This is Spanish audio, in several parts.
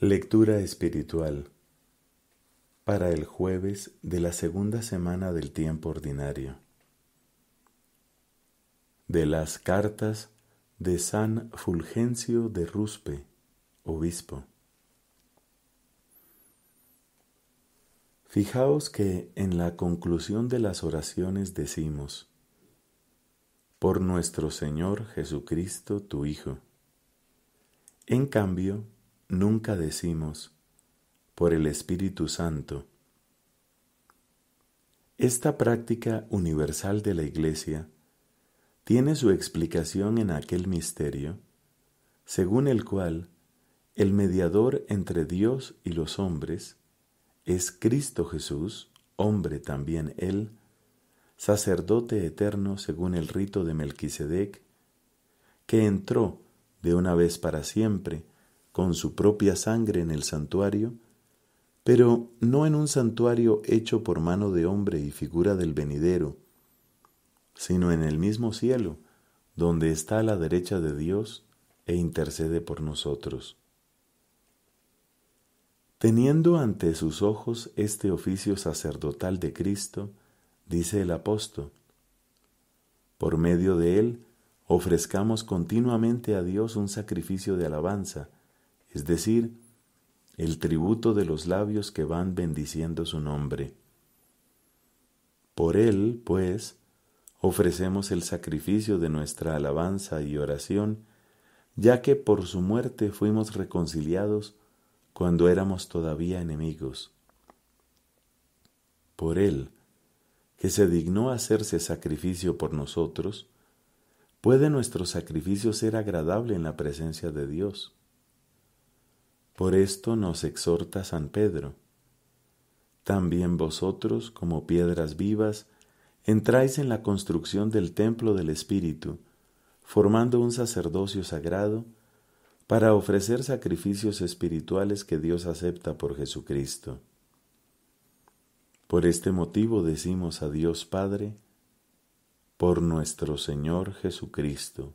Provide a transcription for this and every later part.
Lectura espiritual para el jueves de la segunda semana del tiempo ordinario. De las cartas de San Fulgencio de Ruspe, obispo. Fijaos que en la conclusión de las oraciones decimos, por nuestro Señor Jesucristo, tu Hijo. En cambio, nunca decimos, por el Espíritu Santo. Esta práctica universal de la Iglesia tiene su explicación en aquel misterio, según el cual el mediador entre Dios y los hombres es Cristo Jesús, hombre también Él, sacerdote eterno según el rito de Melquisedec, que entró de una vez para siempre con su propia sangre en el santuario, pero no en un santuario hecho por mano de hombre y figura del venidero, sino en el mismo cielo, donde está a la derecha de Dios e intercede por nosotros. Teniendo ante sus ojos este oficio sacerdotal de Cristo, dice el apóstol, por medio de él ofrezcamos continuamente a Dios un sacrificio de alabanza, es decir, el tributo de los labios que van bendiciendo su nombre. Por él, pues, ofrecemos el sacrificio de nuestra alabanza y oración, ya que por su muerte fuimos reconciliados cuando éramos todavía enemigos. Por él, que se dignó hacerse sacrificio por nosotros, puede nuestro sacrificio ser agradable en la presencia de Dios. Por esto nos exhorta San Pedro. También vosotros, como piedras vivas, entráis en la construcción del templo del Espíritu, formando un sacerdocio sagrado, para ofrecer sacrificios espirituales que Dios acepta por Jesucristo. Por este motivo decimos a Dios Padre, por nuestro Señor Jesucristo.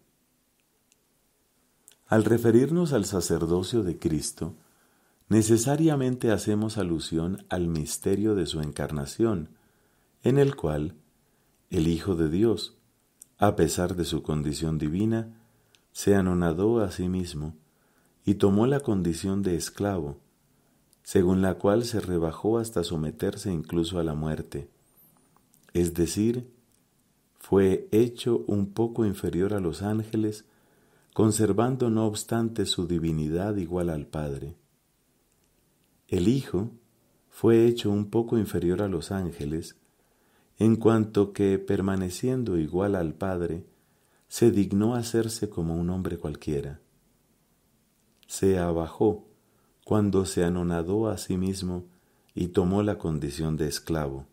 Al referirnos al sacerdocio de Cristo, necesariamente hacemos alusión al misterio de su encarnación, en el cual el Hijo de Dios, a pesar de su condición divina, se anonadó a sí mismo y tomó la condición de esclavo, según la cual se rebajó hasta someterse incluso a la muerte. Es decir, fue hecho un poco inferior a los ángeles conservando no obstante su divinidad igual al Padre. El Hijo fue hecho un poco inferior a los ángeles, en cuanto que, permaneciendo igual al Padre, se dignó hacerse como un hombre cualquiera. Se abajó cuando se anonadó a sí mismo y tomó la condición de esclavo.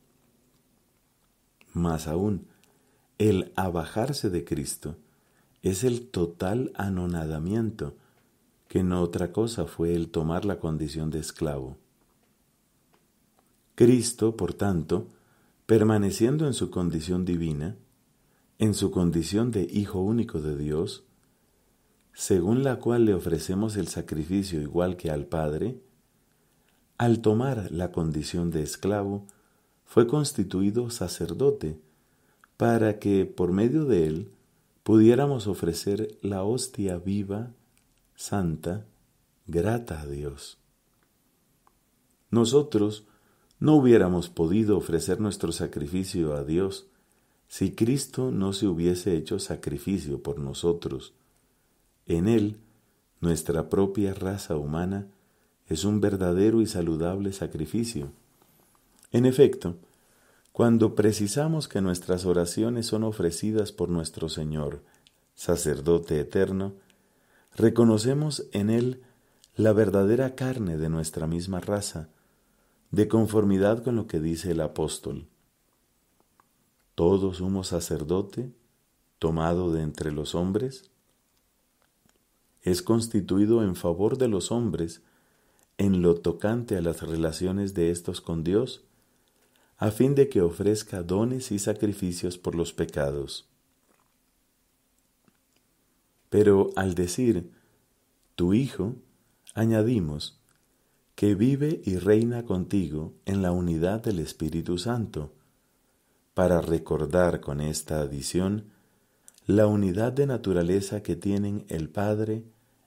Más aún, el abajarse de Cristo es el total anonadamiento, que no otra cosa fue el tomar la condición de esclavo. Cristo, por tanto, permaneciendo en su condición divina, en su condición de Hijo único de Dios, según la cual le ofrecemos el sacrificio igual que al Padre, al tomar la condición de esclavo, fue constituido sacerdote, para que, por medio de él, pudiéramos ofrecer la hostia viva, santa, grata a Dios. Nosotros no hubiéramos podido ofrecer nuestro sacrificio a Dios si Cristo no se hubiese hecho sacrificio por nosotros. En Él, nuestra propia raza humana es un verdadero y saludable sacrificio. En efecto, cuando precisamos que nuestras oraciones son ofrecidas por nuestro Señor, sacerdote eterno, reconocemos en Él la verdadera carne de nuestra misma raza, de conformidad con lo que dice el apóstol. Todo somos sacerdote, tomado de entre los hombres, es constituido en favor de los hombres en lo tocante a las relaciones de éstos con Dios, a fin de que ofrezca dones y sacrificios por los pecados. Pero al decir, tu Hijo, añadimos, que vive y reina contigo en la unidad del Espíritu Santo, para recordar con esta adición la unidad de naturaleza que tienen el Padre,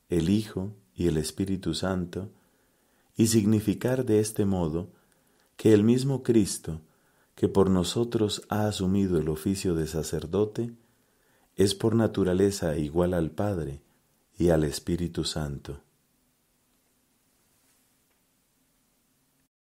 el Hijo y el Espíritu Santo, y significar de este modo que el mismo Cristo, que por nosotros ha asumido el oficio de sacerdote, es por naturaleza igual al Padre y al Espíritu Santo.